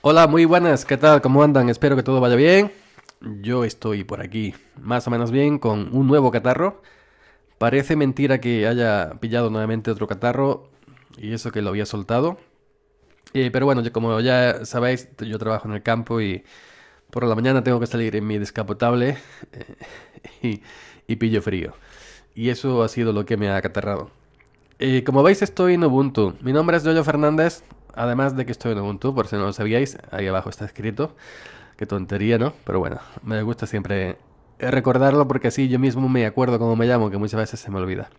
Hola, muy buenas, ¿qué tal? ¿Cómo andan? Espero que todo vaya bien. Yo estoy por aquí, más o menos bien, con un nuevo catarro. Parece mentira que haya pillado nuevamente otro catarro y eso que lo había soltado. Eh, pero bueno, como ya sabéis, yo trabajo en el campo y por la mañana tengo que salir en mi descapotable eh, y, pillo frío. Y eso ha sido lo que me ha acatarrado. Eh, como veis, estoy en Ubuntu. Mi nombre es Yoyo Fernández Además de que estoy en Ubuntu, por si no lo sabíais, ahí abajo está escrito. Qué tontería, ¿no? Pero bueno, me gusta siempre recordarlo porque así yo mismo me acuerdo cómo me llamo, que muchas veces se me olvida.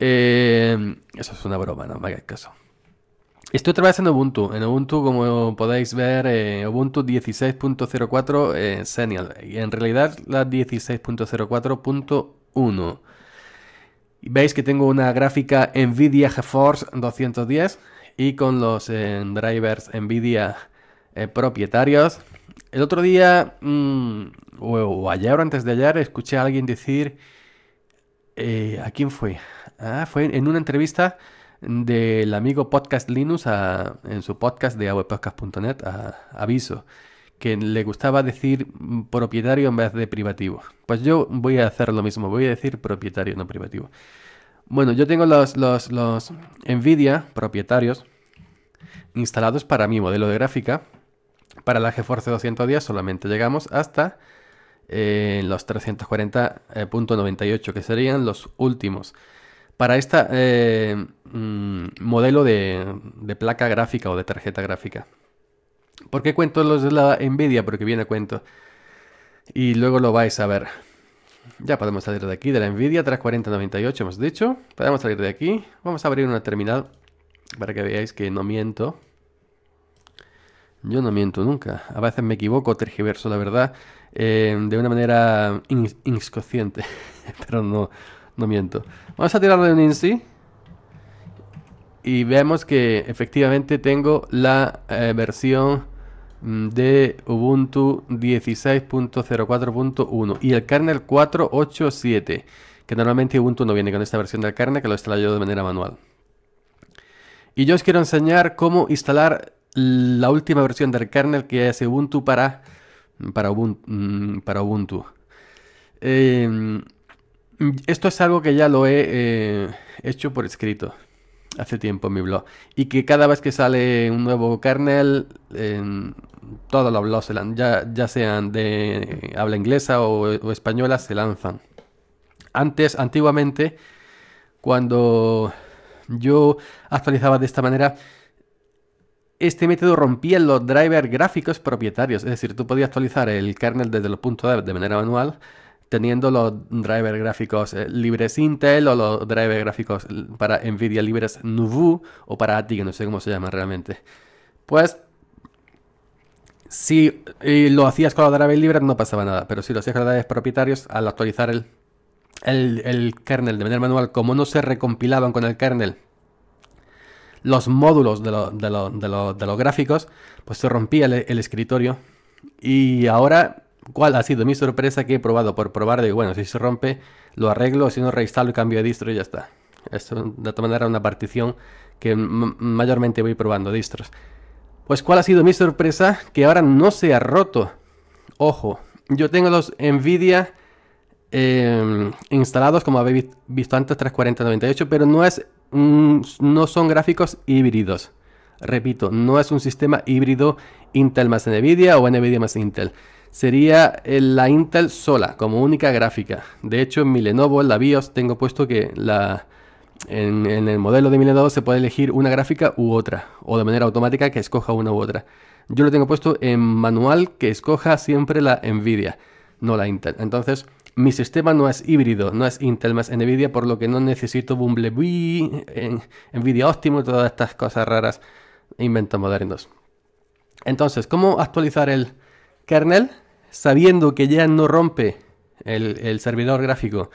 Eh, eso es una broma, no me caso. Estoy otra vez en Ubuntu. En Ubuntu, como podéis ver, eh, Ubuntu 16.04 eh, Senial. Y en realidad la 16.04.1. Veis que tengo una gráfica Nvidia GeForce 210 y con los eh, drivers NVIDIA eh, propietarios. El otro día, mm, o, ayer o antes de ayer, escuché a alguien decir, eh, ¿a quién fue? Ah, fue en una entrevista del amigo Podcast Linux en su podcast de awepodcast.net, aviso, que le gustaba decir propietario en vez de privativo. Pues yo voy a hacer lo mismo, voy a decir propietario, no privativo. Bueno, yo tengo los, Nvidia propietarios instalados para mi modelo de gráfica. Para la GeForce 210 solamente llegamos hasta eh, los 340.98, que serían los últimos. Para este modelo de, de, placa gráfica o de tarjeta gráfica. ¿Por qué cuento los de la Nvidia? Porque viene cuento. Y luego lo vais a ver. Ya podemos salir de aquí, de la NVIDIA 34098 hemos dicho. Podemos salir de aquí. Vamos a abrir una terminal para que veáis que no miento. Yo no miento nunca. A veces me equivoco, tergiverso la verdad, eh, de una manera inconsciente. Pero no, no miento. Vamos a tirarle un INSI. Y vemos que efectivamente tengo la eh, versión Mm, de Ubuntu 16.04.1 y el kernel 487, que normalmente Ubuntu no viene con esta versión del kernel, que lo instaló de manera manual. Y yo os quiero enseñar cómo instalar la última versión del kernel que es Ubuntu para, para Ubuntu. Mm, eh, mm, esto es algo que ya lo he eh, hecho por escrito hace tiempo en mi blog. Y que cada vez que sale un nuevo kernel, en todos los blogs, se ya, sean de habla inglesa o, o, española, se lanzan. Antes, antiguamente, cuando yo actualizaba de esta manera, este método rompía los drivers gráficos propietarios. Es decir, tú podías actualizar el kernel desde los puntos de manera manual teniendo los drivers gráficos eh, libres Intel o los drivers gráficos para Nvidia libres Nuvu o para ATI, no sé cómo se llama realmente. Pues si lo hacías con los drivers libres no pasaba nada, pero si lo hacías con los drivers propietarios, al actualizar el, kernel de manera manual, como no se recompilaban con el kernel los módulos de, los gráficos, pues se rompía el escritorio. Y ahora cuál ha sido mi sorpresa que he probado por probar de bueno, si se rompe lo arreglo, si no reinstalo y cambio de distro y ya está. Esto de manera manera una partición que mayormente voy probando distros. Pues cuál ha sido mi sorpresa que ahora no se ha roto. Ojo, yo tengo los Nvidia em, instalados como habéis visto antes 34098, pero no es mm, no son gráficos híbridos. Repito, no es un sistema híbrido Intel más Nvidia o Nvidia más Intel sería eh, la Intel sola como única gráfica. De hecho, en mi Lenovo, en la BIOS, tengo puesto que la, en, el modelo de mi Lenovo se puede elegir una gráfica u otra, o de manera automática que escoja una u otra. Yo lo tengo puesto en manual que escoja siempre la Nvidia, no la Intel. Entonces, mi sistema no es híbrido, no es Intel más Nvidia, por lo que no necesito Bumblebee, eh, Nvidia Optimus, todas estas cosas raras inventos modernos. Entonces, ¿cómo actualizar el kernel? sabiendo que ya no rompe el, servidor gráfico,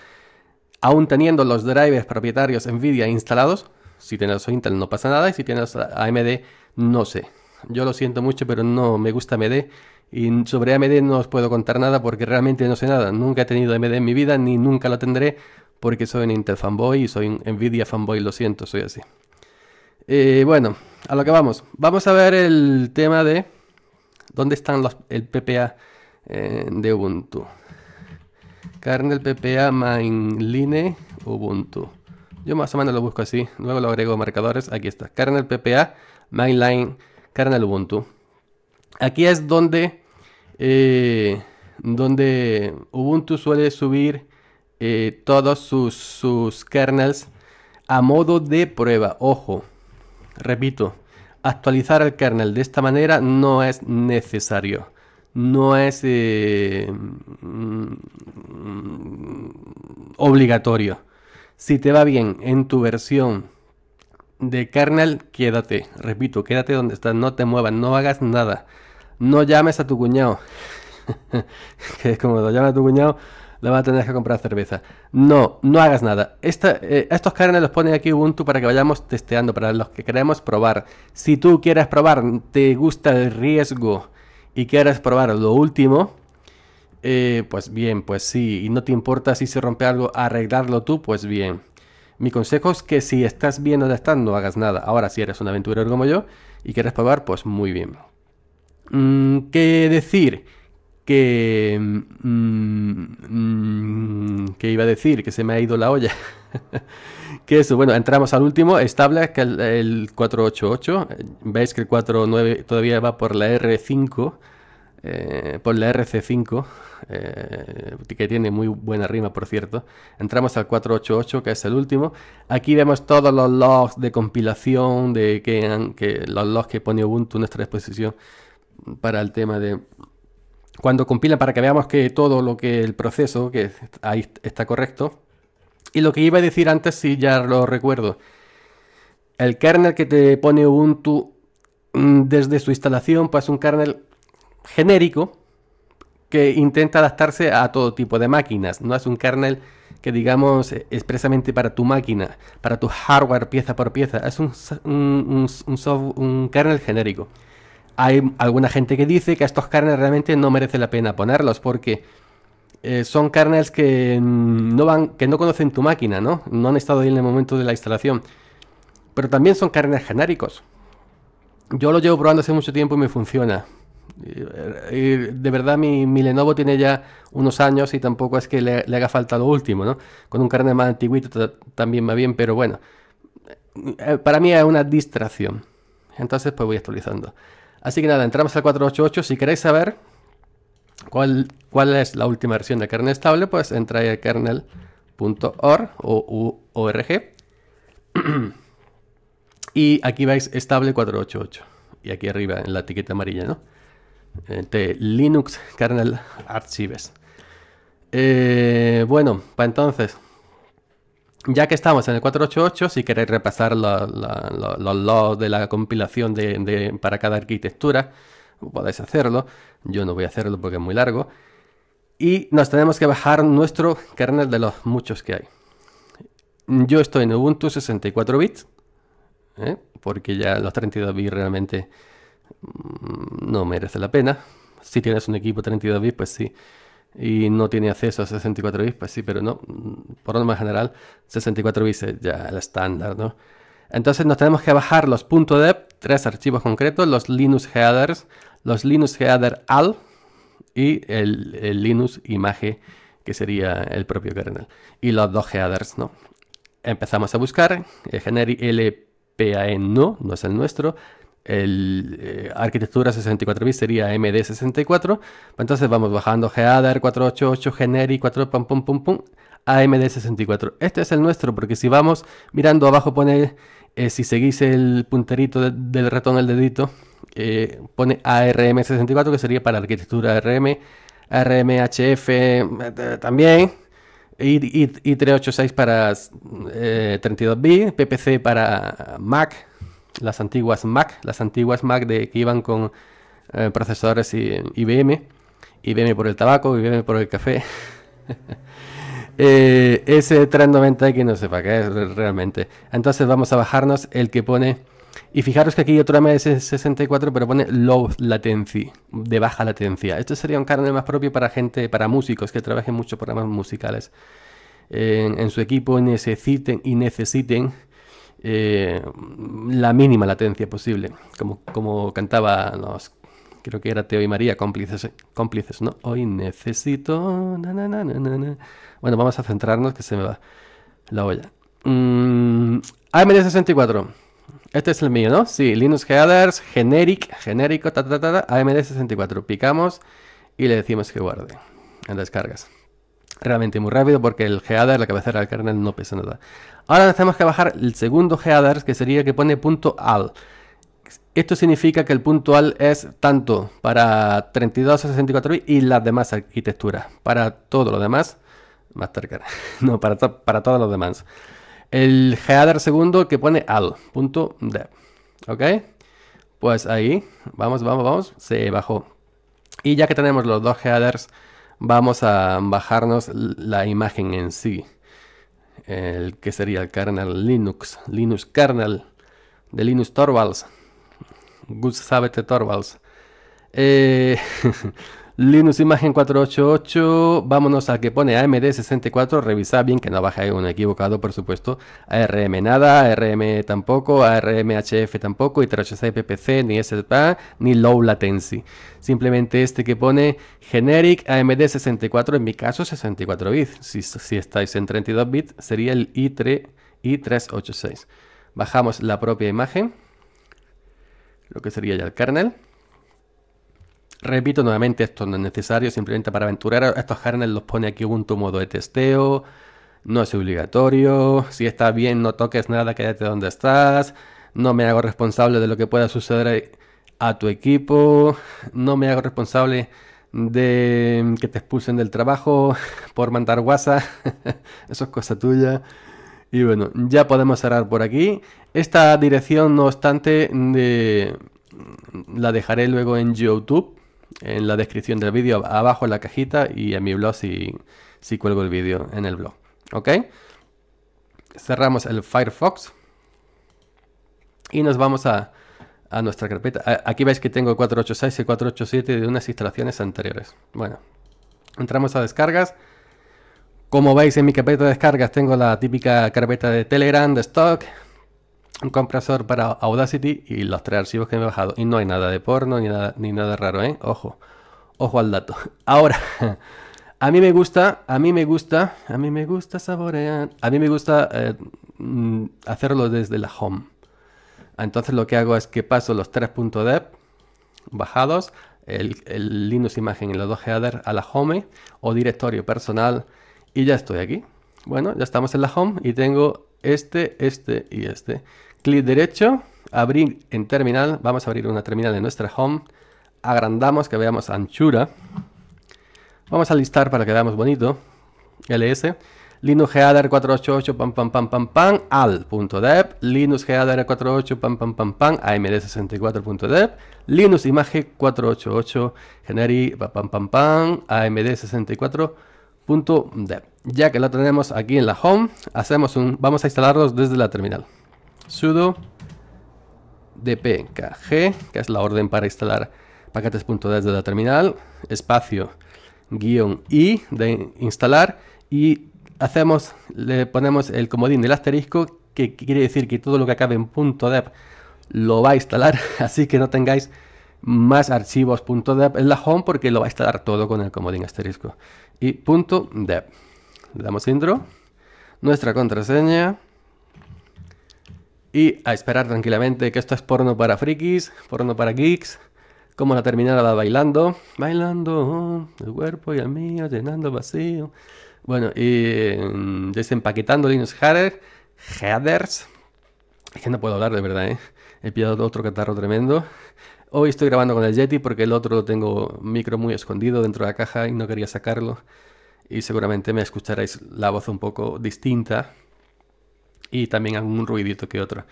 aún teniendo los drivers propietarios NVIDIA instalados, si tienes Intel no pasa nada y si tienes AMD no sé. Yo lo siento mucho, pero no me gusta AMD y sobre AMD no os puedo contar nada porque realmente no sé nada. Nunca he tenido AMD en mi vida ni nunca lo tendré porque soy un Intel fanboy y soy un Nvidia fanboy, lo siento, soy así. Eh, bueno, a lo que vamos. Vamos a ver el tema de dónde están los, el PPA eh, de Ubuntu. Kernel ppa mainline Ubuntu. Yo más o menos lo busco así. Luego lo agrego a marcadores. Aquí está. Kernel ppa mainline kernel Ubuntu. Aquí es donde, eh, donde Ubuntu suele subir eh, todos sus kernels a modo de prueba. Ojo, repito, actualizar el kernel de esta manera no es necesario no es eh, mm, obligatorio. Si te va bien en tu versión de kernel, quédate. Repito, quédate donde estás, no te muevas, no hagas nada. No llames a tu cuñado. que es como lo llamas a tu cuñado, le vas a tener que comprar cerveza. No, no hagas nada. Eh, estos kernels los pone aquí Ubuntu para que vayamos testeando, para los que queremos probar. Si tú quieres probar, te gusta el riesgo y quieres probar lo último, eh, pues bien, pues sí, y no te importa si se rompe algo, arreglarlo tú, pues bien. Mi consejo es que si estás bien donde estás, no hagas nada. Ahora, si eres un aventurero como yo y quieres probar, pues muy bien. Mm, ¿Qué decir? Que. Mm, mm, iba a decir? Que se me ha ido la olla. bueno, entramos al último, Estable que el, 488, veis que el 49 todavía va por la R5, eh, por la RC5, eh, que tiene muy buena rima, por cierto. Entramos al 488, que es el último. Aquí vemos todos los logs de compilación, de que, los logs que pone Ubuntu a nuestra disposición para el tema de cuando compila, para que veamos que todo lo que el proceso, que ahí está correcto. Y lo que iba a decir antes, si ya lo recuerdo. El kernel que te pone Ubuntu mm, desde su instalación, pues es un kernel genérico que intenta adaptarse a todo tipo de máquinas. No es un kernel que digamos e, expresamente para tu máquina, para tu hardware pieza por pieza. Es un, un kernel genérico. Hay alguna gente que dice que estos kernels realmente no merece la pena ponerlos porque eh, son kernels que no, van, que no conocen tu máquina, ¿no? No han estado ahí en el momento de la instalación. Pero también son kernels genéricos. Yo lo llevo probando hace mucho tiempo y me funciona. Eh, eh, de verdad, mi, Lenovo tiene ya unos años y tampoco es que le, haga falta lo último, ¿no? Con un kernel más antiguito también va bien, pero bueno. Para mí es una distracción. Entonces, pues voy actualizando. Así que nada, entramos al 488. Si queréis saber, ¿Cuál, es la última versión de kernel estable? Pues entra a kernel.org o org. y aquí vais estable 488. Y aquí arriba en la etiqueta amarilla, ¿no? Eh, Linux kernel archives. Eh, bueno, para entonces, ya que estamos en el 488, si queréis repasar los logs de la compilación de, para cada arquitectura, Podéis hacerlo. Yo no voy a hacerlo porque es muy largo. Y nos tenemos que bajar nuestro kernel de los muchos que hay. Yo estoy en Ubuntu 64 bits, ¿eh? porque ya los 32 bits realmente mm, no merece la pena. Si tienes un equipo 32 bits, pues sí. Y no tiene acceso a 64 bits, pues sí, pero no. Por lo más general, 64 bits es ya el estándar, ¿no? Entonces nos tenemos que bajar los .deb tres archivos concretos, los Linux headers, los Linux header al y el, Linux image que sería el propio kernel y los dos headers, ¿no? Empezamos a buscar el generi LPAE no, no es el nuestro. El eh, arquitectura 64 bits sería MD64. Pues entonces vamos bajando header 488 generi 4 pum pum pum pum md 64 Este es el nuestro porque si vamos mirando abajo pone eh, si seguís el punterito del ratón el dedito, eh, pone ARM64, que sería para arquitectura ARM, ARMHF eh, también, y, 386 para 32 bits, PPC para Mac, las antiguas Mac, las antiguas Mac de, que iban con procesadores y, IBM, IBM por el tabaco, IBM por el café. eh, ese 390X no sepa qué es realmente. Entonces vamos a bajarnos el que pone... Y fijaros que aquí otra vez es 64, pero pone low latency, de baja latencia. Esto sería un carnet más propio para gente, para músicos que trabajen mucho programas musicales en, su equipo necesiten y necesiten eh, la mínima latencia posible, como, como cantaba los Creo que era Teo y María cómplices, cómplices ¿no? Hoy necesito... bueno, vamos a centrarnos que se me va la olla. Mm, AMD64. Este es el mío, ¿no? Sí, Linux Headers, generic, genérico, ta, AMD64. Picamos y le decimos que guarde en descargas. Realmente muy rápido porque el header, la cabecera del kernel, no pesa nada. Ahora tenemos que bajar el segundo headers que sería el que pone punto .al. Esto significa que el puntual es tanto para 32 a 64 bits y las demás arquitecturas. Para todo lo demás, Mastercard, no, para, para todos los demás. El header segundo que pone al.dev. ¿Ok? Pues ahí, vamos, vamos, vamos, se bajó. Y ya que tenemos los dos headers, vamos a bajarnos la imagen en sí. El que sería el kernel Linux, Linux kernel de Linux Torvalds. Good Sabbath Torvalds. Eh, Linux Imagen 488, vámonos al que pone AMD64, revisad bien que no baje Un equivocado, por supuesto. ARM nada, ARM tampoco, ARMHF tampoco, y 386 PPC, ni SPA, ni Low Latency. Simplemente este que pone Generic AMD64, en mi caso 64 bits. Si, estáis en 32 bits, sería el i3, i386. Bajamos la propia imagen lo que sería ya el kernel. Repito nuevamente, esto no es necesario, simplemente para aventurar. Estos kernels los pone aquí Ubuntu modo de testeo. No es obligatorio. Si está bien, no toques nada, quédate donde estás. No me hago responsable de lo que pueda suceder a tu equipo. No me hago responsable de que te expulsen del trabajo por mandar WhatsApp. Eso es cosa tuya. Y bueno, ya podemos cerrar por aquí. Esta dirección, no obstante, la dejaré luego en YouTube, en la descripción del vídeo, abajo en la cajita y en mi blog si, cuelgo el vídeo en el blog. ¿Ok? Cerramos el Firefox y nos vamos a, nuestra carpeta. aquí veis que tengo 486 y 487 de unas instalaciones anteriores. Bueno, entramos a descargas como veis en mi carpeta de descargas tengo la típica carpeta de Telegram, de stock, un compresor para Audacity y los tres archivos que me he bajado. Y no hay nada de porno ni nada, ni nada raro, ¿eh? Ojo, ojo al dato. Ahora, a mí me gusta, a mí me gusta, a mí me gusta saborear, a mí me gusta eh, mm, hacerlo desde la home. Entonces lo que hago es que paso los tres 3.dev bajados, el, el Linux Imagen y los dos headers a la home o directorio personal y ya estoy aquí. Bueno, ya estamos en la home y tengo este, este y este. Clic derecho, abrir en terminal. Vamos a abrir una terminal de nuestra home. Agrandamos que veamos anchura. Vamos a listar para que veamos bonito. LS. Linux Header 488 pam pam pam pam pam aldep Linux Header 48 pam pam pam pam amd 64dep Linux Image 488 generi pam pam pam amd64 ya que lo tenemos aquí en la home, hacemos un, vamos a instalarlos desde la terminal. sudo dpkg, que es la orden para instalar paquetes.dev desde la terminal, espacio guión i de instalar y hacemos, le ponemos el comodín del asterisco que quiere decir que todo lo que acabe en .deb lo va a instalar, así que no tengáis más archivos en la home porque lo va a instalar todo con el comodín asterisco y punto de Le damos intro, nuestra contraseña y a esperar tranquilamente que esto es porno para frikis, porno para geeks. Como la terminada bailando, bailando oh, el cuerpo y el mío llenando vacío. Bueno, y mm, desempaquetando Linux headers headers. Es que no puedo hablar de verdad, ¿eh? He pillado otro catarro tremendo. Hoy estoy grabando con el Yeti porque el otro tengo micro muy escondido dentro de la caja y no quería sacarlo. Y seguramente me escucharéis la voz un poco distinta y también algún ruidito que otro.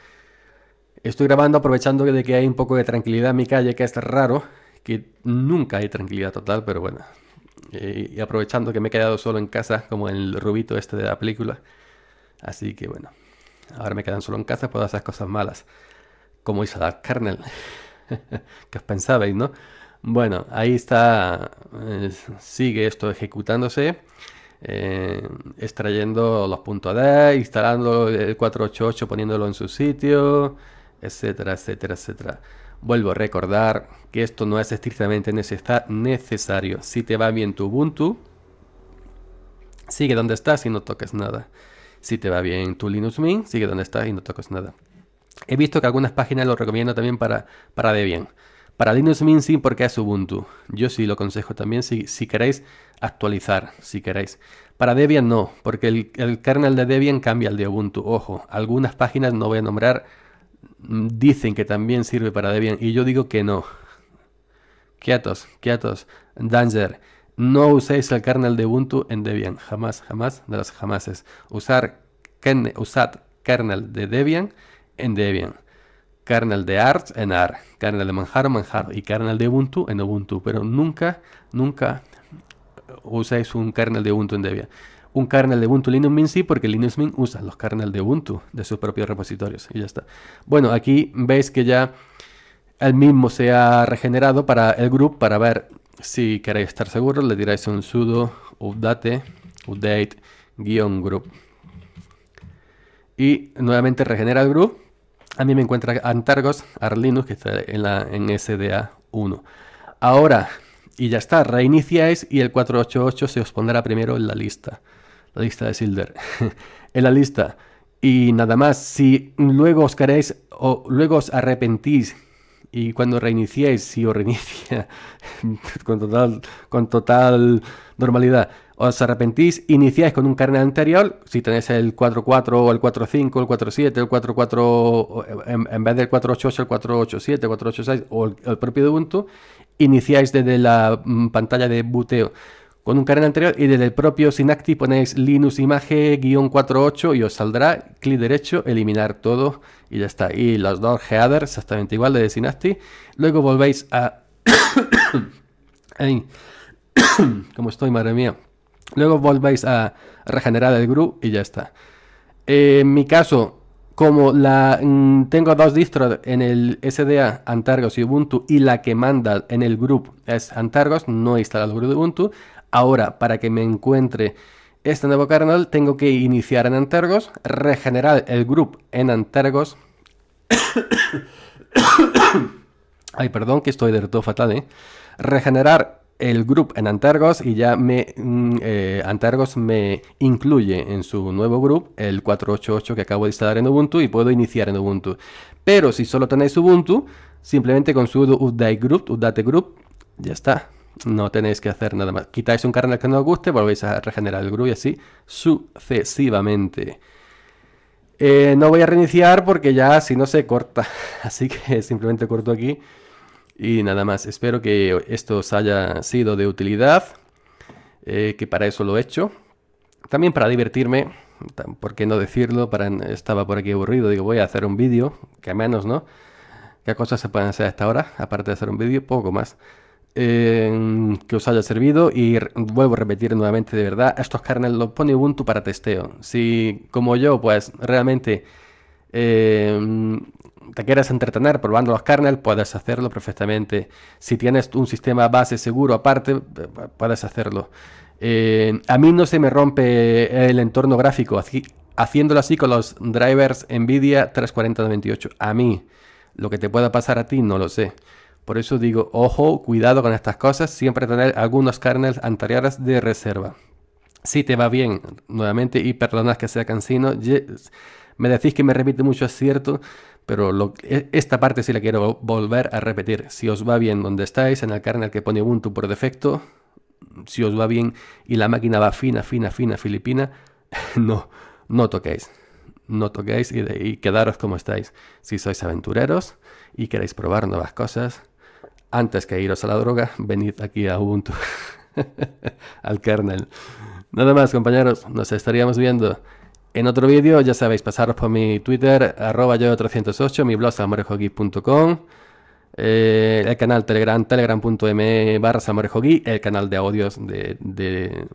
Estoy grabando aprovechando de que hay un poco de tranquilidad en mi calle, que es raro, que nunca hay tranquilidad total, pero bueno. Eh, y aprovechando que me he quedado solo en casa, como en el rubito este de la película. Así que bueno, ahora me quedan solo en casa puedo hacer cosas malas, como Dark Kernel que os pensabais, ¿no? Bueno, ahí está, eh, sigue esto ejecutándose, eh, extrayendo los puntos de, instalando el 488, poniéndolo en su sitio, etcétera, etcétera, etcétera. Vuelvo a recordar que esto no es estrictamente necesario. Si te va bien tu Ubuntu, sigue donde estás y no toques nada. Si te va bien tu Linux Mint, sigue donde estás y no toques nada. He visto que algunas páginas lo recomiendan también para, para Debian. Para Linux Mint sí, porque es Ubuntu. Yo sí lo aconsejo también si, queréis actualizar, si queréis. Para Debian no, porque el, kernel de Debian cambia al de Ubuntu. Ojo, algunas páginas, no voy a nombrar, dicen que también sirve para Debian y yo digo que no. Quietos, quietos, danger. No uséis el kernel de Ubuntu en Debian, jamás, jamás, de las jamases. Usar, usad kernel de Debian en Debian, kernel de arts en AR. kernel de Manjaro Manjaro y kernel de Ubuntu en Ubuntu, pero nunca, nunca usáis un kernel de Ubuntu en Debian. Un kernel de Ubuntu Linux Mint sí, porque Linux Mint usa los kernels de Ubuntu de sus propios repositorios y ya está. Bueno, aquí veis que ya el mismo se ha regenerado para el group para ver si queréis estar seguros, le diráis un sudo update update-group. Y nuevamente regenera el group a mí me encuentra Antargos Arlinux, que está en, la, en SDA1. Ahora, y ya está, reiniciáis y el 488 se os pondrá primero en la lista. La lista de Silder. en la lista. Y nada más, si luego os queréis o luego os arrepentís y cuando reiniciáis, si os reinicia con total, con total normalidad, os arrepentís, iniciáis con un carnet anterior, si tenéis el 4.4 o el 4.5, el 4.7, el 4.4, en, vez del 4.8.8, el 4.8.7, 4.8.6 o el, propio Ubuntu, iniciáis desde la mm, pantalla de buteo con un canal anterior y desde el propio Synacti ponéis Linux Image-48 y os saldrá clic derecho, eliminar todo y ya está. Y los dos headers exactamente igual desde Synacti. Luego volvéis a... ¿Cómo estoy, madre mía. Luego volvéis a regenerar el GRU y ya está. Eh, en mi caso, como la, mm, tengo dos distros en el SDA, Antargos y Ubuntu, y la que manda en el grupo es Antargos, no he instalado el Ubuntu, Ahora, para que me encuentre este nuevo kernel, tengo que iniciar en Antergos, regenerar el group en Antergos. Ay, perdón, que estoy del todo fatal, ¿eh? Regenerar el group en Antergos y ya me mm, eh, Antergos me incluye en su nuevo group el 488 que acabo de instalar en Ubuntu y puedo iniciar en Ubuntu. Pero si solo tenéis Ubuntu, simplemente con su update group, group, ya está. No tenéis que hacer nada más. Quitáis un kernel que no os guste, volvéis a regenerar el GRU y así sucesivamente. Eh, no voy a reiniciar porque ya si no se corta. Así que simplemente corto aquí. Y nada más. Espero que esto os haya sido de utilidad. Eh, que para eso lo he hecho. También para divertirme. ¿Por qué no decirlo? Para, estaba por aquí aburrido. Digo, voy a hacer un vídeo. Que al menos, ¿no? ¿Qué cosas se pueden hacer hasta ahora? Aparte de hacer un vídeo, poco más que os haya servido y vuelvo a repetir nuevamente de verdad, estos kernels los pone Ubuntu para testeo. Si como yo pues realmente em, te quieres entretener probando los kernels, puedes hacerlo perfectamente. Si tienes un sistema base seguro aparte, puedes hacerlo. Em, a mí no se me rompe el entorno gráfico haciéndolo así con los drivers NVIDIA 34098. A mí, lo que te pueda pasar a ti, no lo sé. Por eso digo, ojo, cuidado con estas cosas, siempre tener algunos kernels anteriores de reserva. Si te va bien, nuevamente, y perdonad que sea cansino, me decís que me repite mucho, es cierto, pero e, esta parte sí la quiero volver a repetir. Si os va bien donde estáis, en el kernel que pone Ubuntu por defecto, si os va bien y la máquina va fina, fina, fina, filipina, no, no toquéis. No toquéis y quedaros como estáis. Si sois aventureros y queréis probar nuevas cosas, antes que iros a la droga, venid aquí a Ubuntu, al kernel. Nada más, compañeros, nos estaríamos viendo en otro vídeo. Ya sabéis, pasaros por mi Twitter, arroba yo 308, mi blog samorejogui.com eh, el canal Telegram, telegram.me barra samorejogui, el canal de audios de, de,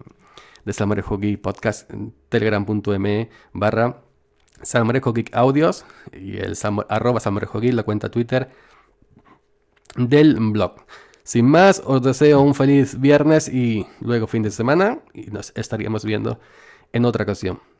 de Podcast, telegram.me barra Samorejo Audios y el arroba la cuenta Twitter del blog. Sin más, os deseo un feliz viernes y luego fin de semana y nos estaríamos viendo en otra ocasión.